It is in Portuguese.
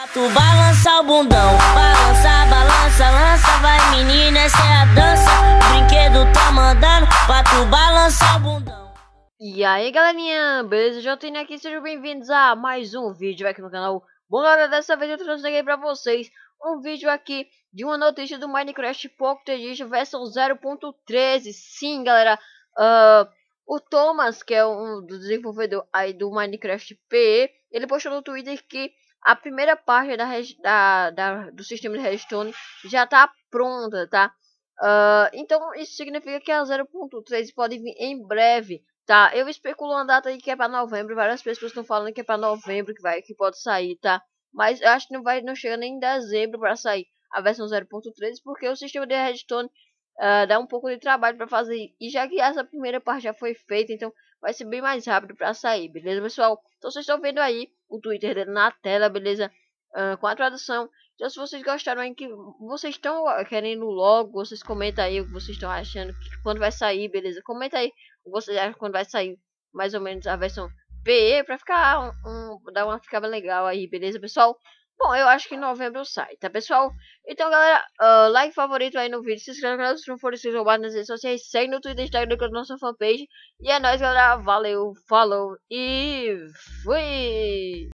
Pato balança o bundão, balança, balança, lança, vai menina, essa é a dança. brinquedo tá mandando, tu balança o bundão. E aí galerinha, beleza? Jotinho aqui, sejam bem-vindos a mais um vídeo aqui no canal. Bom, galera, dessa vez eu trouxe aqui pra vocês um vídeo aqui de uma notícia do Minecraft Pocket Edition versão 0.13. Sim, galera, uh, o Thomas, que é um desenvolvedor aí do Minecraft PE, ele postou no Twitter que a primeira parte da, da, da do sistema de redstone já está pronta, tá? Uh, então isso significa que a 0.3 pode vir em breve, tá? Eu especulo uma data aí que é para novembro, várias pessoas estão falando que é para novembro que vai que pode sair, tá? Mas eu acho que não vai não chega nem em dezembro para sair a versão 0.3 porque o sistema de redstone Uh, ah, dá um pouco de trabalho para fazer. E já que essa primeira parte já foi feita, então vai ser bem mais rápido para sair, beleza, pessoal? Então vocês estão vendo aí o Twitter dele na tela, beleza? Uh, com a tradução. Então se vocês gostaram aí, que vocês estão querendo logo, vocês comentam aí o que vocês estão achando, que, quando vai sair, beleza? Comenta aí o que vocês acham quando vai sair mais ou menos a versão PE para ficar um, um, dar uma ficada legal aí, beleza, pessoal? Bom, eu acho que em novembro sai, tá, pessoal? Então, galera, uh, like favorito aí no vídeo, se inscreve no canal se não for inscrito roubado nas redes sociais, segue no Twitter, Instagram, com a nossa fanpage. E é nóis, galera. Valeu, falou e fui!